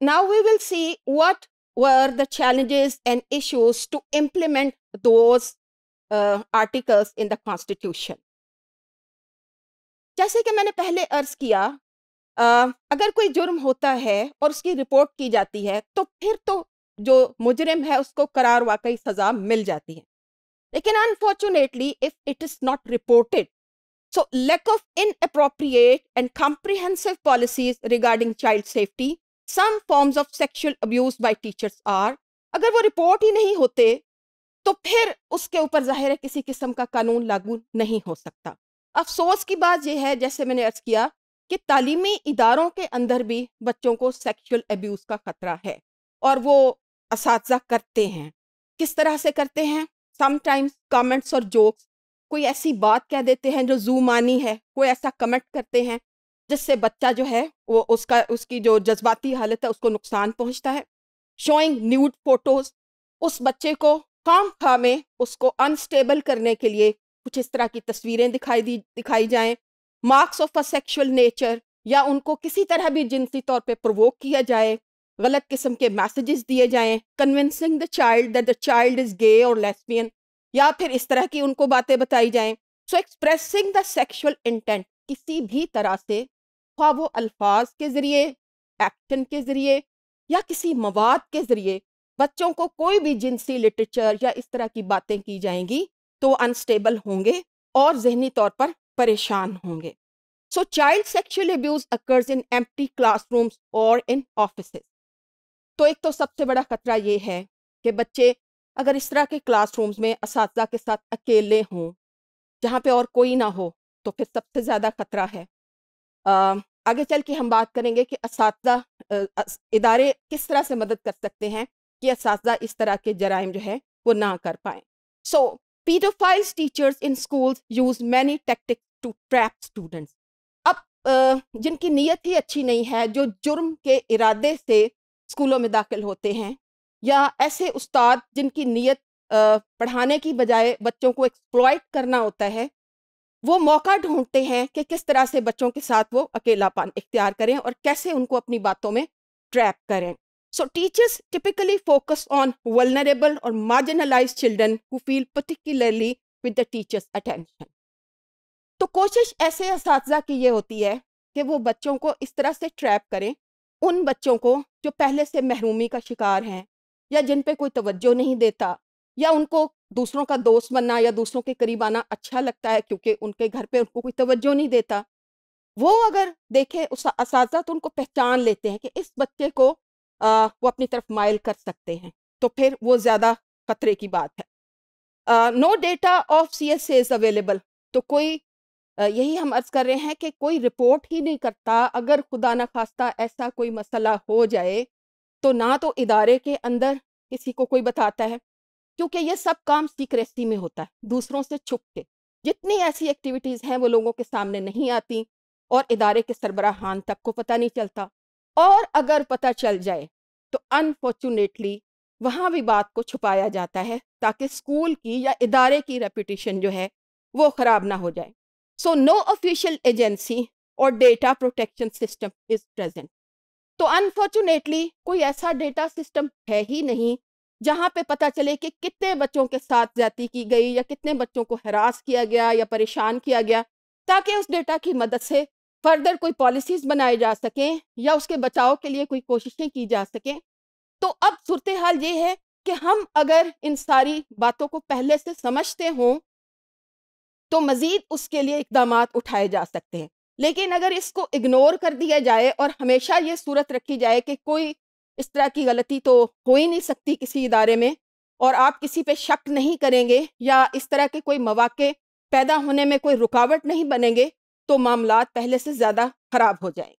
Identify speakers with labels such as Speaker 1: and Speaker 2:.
Speaker 1: Now we will see what were the challenges and issues to implement those uh, articles in the constitution. जैसे कि मैंने पहले अर्ज किया अगर कोई जुर्म होता है और उसकी रिपोर्ट की जाती है तो फिर तो जो मुजरिम है उसको करार वाकई सजा मिल जाती है लेकिन unfortunately if it is not reported so lack of inappropriate and comprehensive policies regarding child safety some forms of sexual abuse by teachers are अगर वो रिपोर्ट ही नहीं होते तो फिर उसके ऊपर जाहिर है किसी किस्म का कानून लागू नहीं हो सकता अफसोस की बात यह है जैसे मैंने अर्ज किया कि तालीमी इदारों के अंदर भी बच्चों को सेक्सुअल अब्यूज़ का ख़तरा है और वो इस करते हैं किस तरह से करते हैं समटाइम्स कमेंट्स और जोक्स कोई ऐसी बात कह देते हैं जो जू मानी है कोई ऐसा कमेंट करते हैं जिससे बच्चा जो है वो उसका उसकी जो जज्बाती हालत है उसको नुकसान पहुंचता है शोइंग न्यूड फोटोज उस बच्चे को काम खा में उसको अनस्टेबल करने के लिए कुछ इस तरह की तस्वीरें दिखाई दी दिखाई जाएं marks of a sexual nature या उनको किसी तरह भी जिनसी तौर पे प्रवोक किया जाए गलत किस्म के मैसेजेस दिए जाएं convincing the child that the child is gay और लेस्बियन या फिर इस तरह की उनको बातें बताई जाएं so expressing the sexual intent किसी भी तरह से ख्वा वो अल्फाज के ज़रिए एक्शन के ज़रिए या किसी मवाद के ज़रिए बच्चों को कोई भी जिनसी लिटरेचर या इस तरह की बातें की जाएंगी तो अनस्टेबल होंगे और जहनी तौर पर परेशान होंगे so child sexual abuse occurs in empty classrooms और इन ऑफिस तो एक तो सबसे बड़ा खतरा ये है कि बच्चे अगर इस तरह के क्लासरूम्स में इस के साथ अकेले हों जहाँ पे और कोई ना हो तो फिर सबसे ज़्यादा खतरा है आगे चल के हम बात करेंगे कि इस इदारे किस तरह से मदद कर सकते हैं कि इस इस तरह के जराइम जो है वो ना कर पाए so pedophiles teachers in schools use many tactic to trap students अब जिनकी नीयत ही अच्छी नहीं है जो जुर्म के इरादे से स्कूलों में दाखिल होते हैं या ऐसे उस्ताद जिनकी नीयत पढ़ाने की बजाय बच्चों को एक्सप्लॉयट करना होता है वो मौका ढूंढते हैं कि किस तरह से बच्चों के साथ वो अकेलापन इख्तियार करें और कैसे उनको अपनी बातों में ट्रैप करें so teachers typically focus on vulnerable और marginalize children who feel particularly with the teacher's attention तो कोशिश ऐसे इस की ये होती है कि वो बच्चों को इस तरह से ट्रैप करें उन बच्चों को जो पहले से महरूमी का शिकार हैं या जिन पे कोई तवज्जो नहीं देता या उनको दूसरों का दोस्त बनना या दूसरों के करीब आना अच्छा लगता है क्योंकि उनके घर पे उनको कोई तवज्जो नहीं देता वो अगर देखें उस इस तो उनको पहचान लेते हैं कि इस बच्चे को आ, वो अपनी तरफ माइल कर सकते हैं तो फिर वो ज़्यादा खतरे की बात है no data of C S A is available तो कोई आ, यही हम अर्ज़ कर रहे हैं कि कोई रिपोर्ट ही नहीं करता अगर खुदा न खास्ता ऐसा कोई मसला हो जाए तो ना तो इदारे के अंदर किसी को कोई बताता है क्योंकि ये सब काम सीक्रेसी में होता है दूसरों से छुप के जितनी ऐसी एक्टिविटीज़ हैं वो लोगों के सामने नहीं आती और इदारे के सरबराहान तक को पता नहीं चलता और अगर पता चल जाए तो अनफॉर्चुनेटली वहाँ भी बात को छुपाया जाता है ताकि स्कूल की या इदारे की रेपूटेशन जो है वो ख़राब ना हो जाए सो नो ऑफिशियल एजेंसी और data protection system is present तो अनफॉर्चुनेटली कोई ऐसा डेटा सिस्टम है ही नहीं जहाँ पे पता चले कि कितने बच्चों के साथ जाती की गई या कितने बच्चों को हरास किया गया या परेशान किया गया ताकि उस डेटा की मदद से फर्दर कोई पॉलिसीज बनाए जा सकें या उसके बचाव के लिए कोई कोशिशें की जा सकें तो अब सूरत हाल ये है कि हम अगर इन सारी बातों को पहले से समझते हों तो मज़ीद उसके लिए इकदाम उठाए जा सकते हैं लेकिन अगर इसको इग्नोर कर दिया जाए और हमेशा ये सूरत रखी जाए कि कोई इस तरह की गलती तो हो ही नहीं सकती किसी इदारे में और आप किसी पे शक नहीं करेंगे या इस तरह के कोई मौाक़े पैदा होने में कोई रुकावट नहीं बनेंगे तो मामला पहले से ज़्यादा ख़राब हो जाएंगे